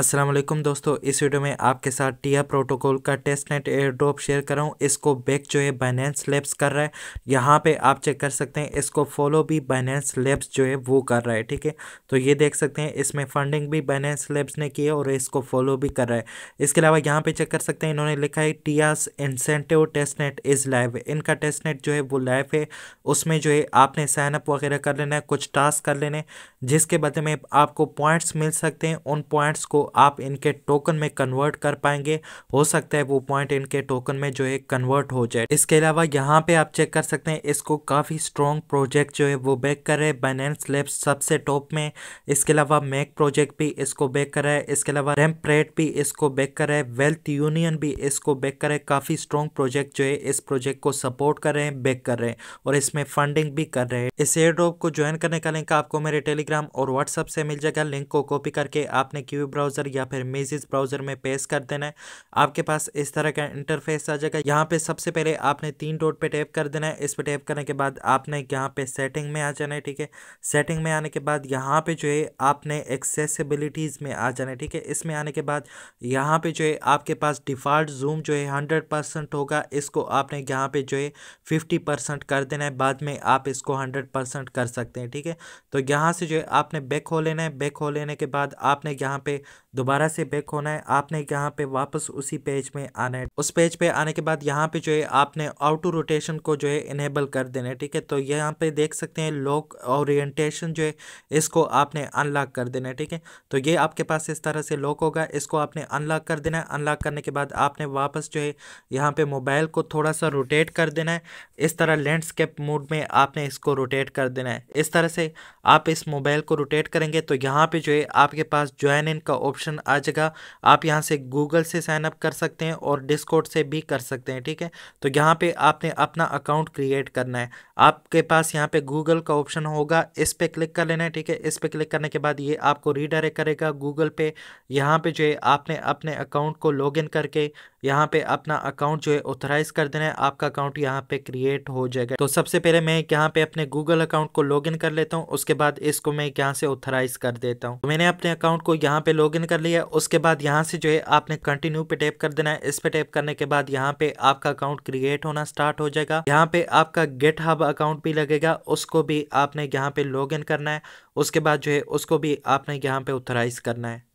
असलम दोस्तों इस वीडियो में आपके साथ टिया प्रोटोकॉल का testnet airdrop share कर रहा हूँ इसको बैक जो है बाइनेंस लेब्स कर रहा है यहाँ पे आप चेक कर सकते हैं इसको फॉलो भी बाइनेंस लेब्स जो है वो कर रहा है ठीक है तो ये देख सकते हैं इसमें फंडिंग भी बाइनेंस लेब्स ने की है और इसको फॉलो भी कर रहा है इसके अलावा यहाँ पर चेक कर सकते हैं इन्होंने लिखा है Tea's incentive testnet is live इनका टेस्ट नेट जो है वो लाइव है उसमें जो है आपने साइनअप वगैरह कर लेना है कुछ टास्क कर लेने जिसके बदले में आपको पॉइंट्स मिल सकते हैं उन पॉइंट्स को आप इनके टोकन में कन्वर्ट कर पाएंगे हो सकता है वो पॉइंट इनके टोकन में जो है कन्वर्ट हो जाए इसके अलावा यहाँ पे आप चेक कर सकते हैं इसको काफ़ी स्ट्रॉन्ग प्रोजेक्ट जो है वो बैक कर रहे हैं लेब्स सबसे टॉप में इसके अलावा मैक प्रोजेक्ट भी इसको बैक कर रहा है इसके अलावा रेम्प्रेट भी इसको बैक कर रहा है वेल्थ यूनियन भी इसको बैक कर रहा है काफ़ी स्ट्रॉन्ग प्रोजेक्ट जो है इस प्रोजेक्ट को सपोर्ट कर रहे हैं बैक कर रहे हैं और इसमें फंडिंग भी कर रहे हैं इस एयर ड्रॉप को ज्वाइन करने का लिंक आपको मेरे टेलीग्राम और व्हाट्सअप से मिल जाएगा लिंक को कॉपी करके आपने क्यू ब्राउजर ब्राउज़र या फिर मेजिस ब्राउज़र में पेश कर देना है आपके पास इस तरह का इंटरफेस आ जाएगा यहाँ पे सबसे पहले आपने तीन डॉट पे टैप कर देना है इस पे टैप करने के बाद आपने यहाँ पे सेटिंग में आ जाना है ठीक है सेटिंग में आने के बाद यहाँ पे जो है आपने एक्सेसिबिलिटीज़ में आ जाना है ठीक है इसमें आने के बाद यहाँ पे जो है आपके पास डिफ़ॉल्ट जूम जो है हंड्रेड होगा इसको आपने यहाँ पे जो है फिफ्टी कर देना है बाद में आप इसको हंड्रेड कर सकते हैं ठीक है तो यहाँ से जो है आपने बैक हो लेना है बैक हो लेने के बाद आपने यहाँ पे दोबारा से बैक होना है आपने यहाँ पे वापस उसी पेज में आना है उस पेज पे आने के बाद यहाँ पे जो है आपने ऑटो रोटेशन को जो है इनेबल कर देना है ठीक है तो यहाँ पे देख सकते हैं लॉक ओरिएंटेशन जो है इसको आपने अनलॉक कर देना है ठीक है तो ये आपके पास इस तरह से लॉक होगा इसको आपने अनलॉक कर देना है अनलॉक करने के बाद आपने वापस जो है यहाँ पर मोबाइल को थोड़ा सा रोटेट कर देना है इस तरह लैंडस्केप मोड में आपने इसको रोटेट कर देना है इस तरह से आप इस मोबाइल को रोटेट करेंगे तो यहाँ पर जो है आपके पास ज्वाइन इन का ऑप्शन ऑप्शन आ जाएगा आप यहाँ से गूगल से साइन अप कर सकते हैं और डिस्कोड से भी कर सकते हैं ठीक है तो यहाँ पे आपने अपना अकाउंट क्रिएट करना है आपके पास यहाँ पे गूगल का ऑप्शन होगा इस पर क्लिक कर लेना है ठीक है इस पर क्लिक करने के बाद ये आपको रीडायरेक्ट करेगा गूगल पे यहाँ पे जो है आपने अपने अकाउंट को लॉग इन करके यहाँ पे अपना अकाउंट जो है ऑथराइज कर देना है आपका अकाउंट यहाँ पे क्रिएट हो जाएगा तो सबसे पहले मैं यहाँ पे अपने गूगल अकाउंट को लॉग इन कर लेता हूँ उसके बाद इसको मैं यहाँ से ऑथराइज कर देता हूँ तो मैंने अपने अकाउंट को यहाँ पे लॉग इन कर लिया उसके बाद यहाँ से जो है आपने कंटिन्यू पे टैप कर देना है इस पे टैप करने के बाद यहाँ पे आपका अकाउंट क्रिएट होना स्टार्ट हो जाएगा यहाँ पे आपका गेट हब अकाउंट भी लगेगा उसको भी आपने यहाँ पे लॉग इन करना है उसके बाद जो है उसको भी आपने यहाँ पे ऑथराइज करना है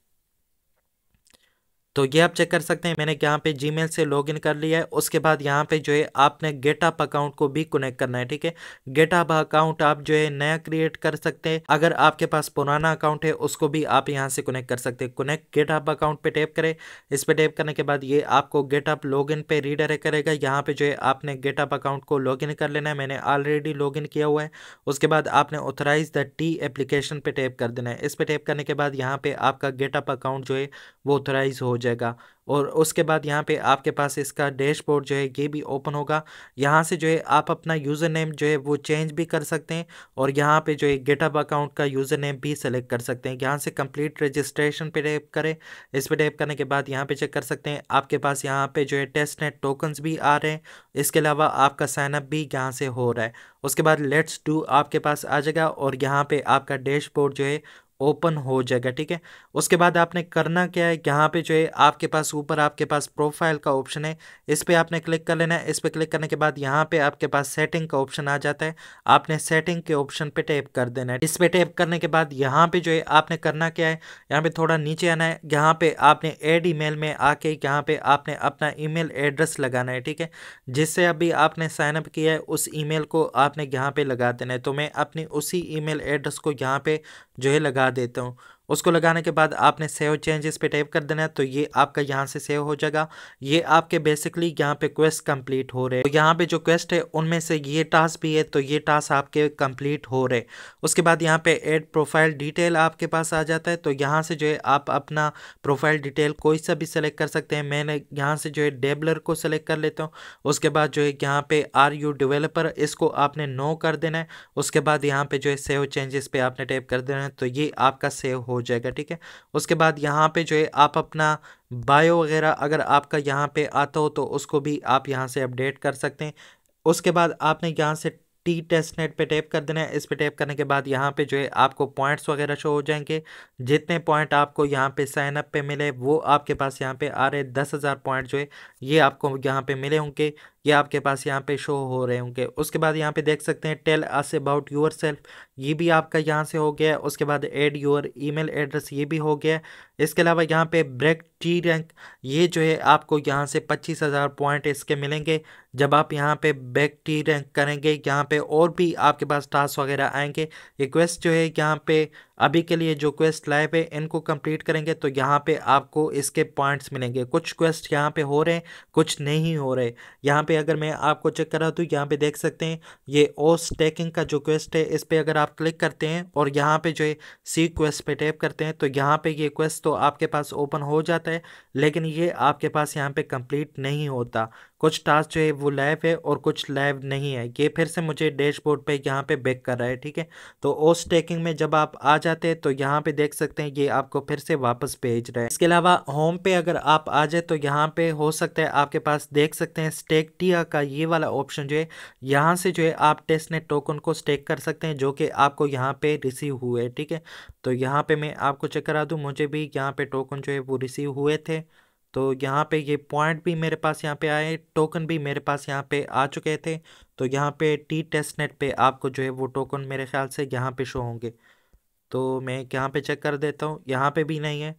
तो ये आप चेक कर सकते हैं मैंने यहाँ पे जी से लॉगिन कर लिया है उसके बाद यहाँ पे जो है आपने गेटअप अकाउंट को भी कनेक्ट करना है ठीक है गेटअप अकाउंट आप जो है नया क्रिएट कर सकते हैं अगर आपके पास पुराना अकाउंट है उसको भी आप यहाँ से कनेक्ट कर सकते हैं कनेक्ट गेटअप अकाउंट पे टैप करें इस पर टैप करने के बाद ये आपको गेटअप इन पर रीडायरेक्ट करेगा यहाँ पर जो है आपने गेटअप अकाउंट को लॉग कर लेना है मैंने ऑलरेडी लॉग किया हुआ है उसके बाद आपने ऑथराइज द टी एप्लीकेशन पर टैप कर देना है इस पर टैप करने के बाद यहाँ पर आपका गेटअप अकाउंट जो है वो ऑथराइज हो जाएगा और उसके बाद यहाँ पे आपके पास इसका डैशबोर्ड जो है ये भी ओपन होगा यहाँ से जो है आप अपना यूज़र नेम जो है वो चेंज भी कर सकते हैं और यहाँ पे जो है गेटअप अकाउंट का यूज़र नेम भी सेलेक्ट कर सकते हैं यहाँ से कंप्लीट रजिस्ट्रेशन पे टैप करें इस पर टैप करने के बाद यहाँ पे चेक कर सकते हैं आपके पास यहाँ पे जो है टेस्ट नेट टोकन्स भी आ रहे हैं इसके अलावा आपका साइनअप भी यहाँ से हो रहा है उसके बाद लेट्स डू आपके पास आ जाएगा और यहाँ पर आपका डैशबोर्ड जो है ओपन हो जाएगा ठीक है उसके बाद आपने करना क्या है यहाँ पे जो है आपके पास ऊपर आपके पास प्रोफाइल का ऑप्शन है इस पर आपने क्लिक कर लेना है इस पर क्लिक करने के बाद यहाँ पे आपके पास सेटिंग का ऑप्शन आ जाता है आपने सेटिंग के ऑप्शन पे टैप कर देना है इस पर टैप करने के बाद यहाँ पे जो है आपने करना क्या है यहाँ पे थोड़ा नीचे आना है यहाँ पे आपने एड ई में आके यहाँ पे आपने अपना ई एड्रेस लगाना है ठीक है जिससे अभी आपने साइनअप किया है उस ई को आपने यहाँ पे लगा देना है तो मैं अपनी उसी ई एड्रेस को यहाँ पे जो है लगा देता हूँ उसको लगाने के बाद आपने सेव चेंजेस पे टैप कर देना है तो ये आपका यहाँ से सेव हो जाएगा ये आपके बेसिकली यहाँ पे क्वेस्ट कंप्लीट हो रहे तो यहाँ पे जो क्वेस्ट है उनमें से ये टास्क भी है तो ये टास्क आपके कंप्लीट हो रहे उसके बाद यहाँ पे एड प्रोफाइल डिटेल आपके पास आ जाता है तो यहाँ से जो है आप अपना प्रोफाइल डिटेल कोई सा भी सिलेक्ट कर सकते हैं मैंने यहाँ से जो है डेबलर को सिलेक्ट कर लेता हूँ उसके बाद जो है यहाँ पे आर यू डिवेलपर इसको आपने नो कर देना है उसके बाद यहाँ पे जो है सेव चेंजेस पे आपने टैप कर देना है तो ये आपका सेव हो हो जाएगा ठीक है उसके बाद यहाँ पे जो है आप अपना बायो वगैरह अगर आपका यहाँ पे आता हो तो उसको भी आप यहाँ से अपडेट कर सकते हैं उसके बाद आपने यहाँ से टी टेस्ट नेट पर टैप कर देना है इस पर टैप करने के बाद यहाँ पे जो है आपको पॉइंट्स वगैरह शो हो जाएंगे जितने पॉइंट आपको यहाँ पे साइन अप पे मिले वो आपके पास यहाँ पे आ रहे दस हज़ार पॉइंट जो है ये आपको यहाँ पे मिले होंगे ये आपके पास यहाँ पे शो हो रहे होंगे उसके बाद यहाँ पे देख सकते हैं tell us about yourself ये भी आपका यहाँ से हो गया उसके बाद एड योर ईमेल एड्रेस ये भी हो गया इसके अलावा यहाँ पे ब्रेक टी रैंक ये जो है आपको यहाँ से पच्चीस हज़ार पॉइंट इसके मिलेंगे जब आप यहाँ पे बैक टी रैंक करेंगे यहाँ पे और भी आपके पास टास्क वगैरह आएंगे ये क्वेस्ट जो है यहाँ पे अभी के लिए जो क्वेस्ट लाइव है इनको कंप्लीट करेंगे तो यहाँ पे आपको इसके पॉइंट्स मिलेंगे कुछ क्वेस्ट यहाँ पे हो रहे हैं कुछ नहीं हो रहे यहाँ पे अगर मैं आपको चेक करा तो यहाँ पे देख सकते हैं ये ओस टैकिंग का जो क्वेस्ट है इस पर अगर आप क्लिक करते हैं और यहाँ पे जो है सी क्वेस्ट पे टैप करते हैं तो यहाँ पर ये क्वेस्ट तो आपके पास ओपन हो जाता है लेकिन ये आपके पास यहाँ पर कम्प्लीट नहीं होता कुछ टास्क जो है वो लाइव है और कुछ लाइव नहीं है ये फिर से मुझे डैशबोर्ड पर यहाँ पर बैक कर रहा है ठीक है तो ओस टैकिंग में जब आप आज जाते हैं तो यहाँ पे देख सकते हैं ये आपको फिर से वापस भेज रहे हैं इसके अलावा होम पे अगर आप आ जाए तो यहाँ पे हो सकता है आपके पास देख सकते हैं स्टेक टिया का ये वाला ऑप्शन जो है यहाँ से जो है आप टेस्ट नेट टोकन को स्टेक कर सकते हैं जो कि आपको यहाँ पे रिसीव हुए ठीक है तो यहाँ पे मैं आपको चेक करा दूँ मुझे भी यहाँ पे टोकन जो है वो रिसीव हुए थे तो यहाँ पे ये पॉइंट भी मेरे पास यहाँ पे आए टोकन भी मेरे पास यहाँ पे आ चुके थे तो यहाँ पे टी टेस्ट नेट पे आपको जो है वो टोकन मेरे ख्याल से यहाँ पे शो होंगे तो मैं यहाँ पे चेक कर देता हूँ यहाँ पे भी नहीं है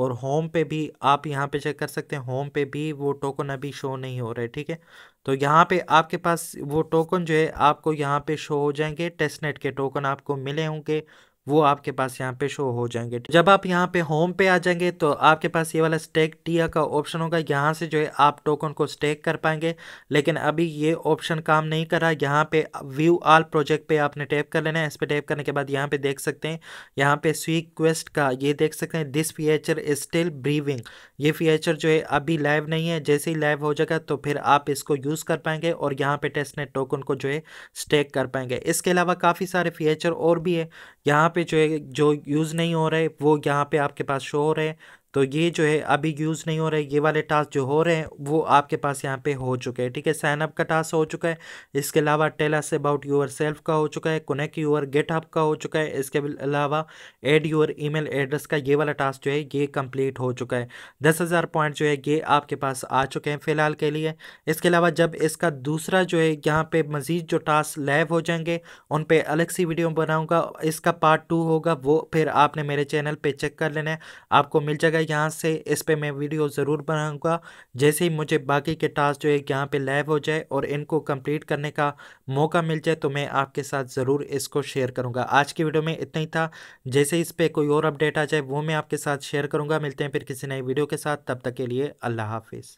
और होम पे भी आप यहाँ पे चेक कर सकते हैं होम पे भी वो टोकन अभी शो नहीं हो रहे ठीक है तो यहाँ पे आपके पास वो टोकन जो है आपको यहाँ पे शो हो जाएंगे टेस्टनेट के टोकन आपको मिले होंगे वो आपके पास यहाँ पे शो हो जाएंगे जब आप यहाँ पे होम पे आ जाएंगे तो आपके पास ये वाला स्टेक टिया का ऑप्शन होगा यहाँ से जो है आप टोकन को स्टेक कर पाएंगे लेकिन अभी ये ऑप्शन काम नहीं कर रहा यहाँ पे व्यू आल प्रोजेक्ट पे आपने टैप कर लेना है इस पर टैप करने के बाद यहाँ पे देख सकते हैं यहाँ पे स्वी क्वेस्ट का ये देख सकते हैं this feature is still brewing ये फीचर जो है अभी लाइव नहीं है जैसे ही लाइव हो जाएगा तो फिर आप इसको यूज़ कर पाएंगे और यहाँ पे टेस्ट टोकन को जो है स्टेक कर पाएंगे इसके अलावा काफ़ी सारे फीचर और भी है यहाँ पे पे जो है जो यूज़ नहीं हो रहे वो यहाँ पे आपके पास शो हो रहे हैं तो ये जो है अभी यूज़ नहीं हो रहे ये वाले टास्क जो हो रहे हैं वो आपके पास यहाँ पे हो चुके हैं ठीक है साइनअप का टास्क हो चुका है इसके अलावा टेलास अबाउट यूर सेल्फ का हो चुका है कनेक्ट यूर गेट अप का हो चुका है इसके अलावा एड यूर ईमेल एड्रेस का ये वाला टास्क जो है ये कंप्लीट हो चुका है दस हज़ार पॉइंट जो है ये आपके पास आ चुके हैं फिलहाल के लिए इसके अलावा जब इसका दूसरा जो है यहाँ पर मज़ीद जो टास्क लाइव हो जाएंगे उन पर अलग सी वीडियो बनाऊँगा इसका पार्ट टू होगा वो फिर आपने मेरे चैनल पर चेक कर लेना है आपको मिल जाएगा यहाँ से इस पर मैं वीडियो ज़रूर बनाऊँगा जैसे ही मुझे बाकी के टास्क जो है यहाँ पे लाइव हो जाए और इनको कंप्लीट करने का मौका मिल जाए तो मैं आपके साथ ज़रूर इसको शेयर करूँगा आज की वीडियो में इतना ही था जैसे इस पर कोई और अपडेट आ जाए वो मैं आपके साथ शेयर करूँगा मिलते हैं फिर किसी नई वीडियो के साथ तब तक के लिए अल्लाह हाफिज़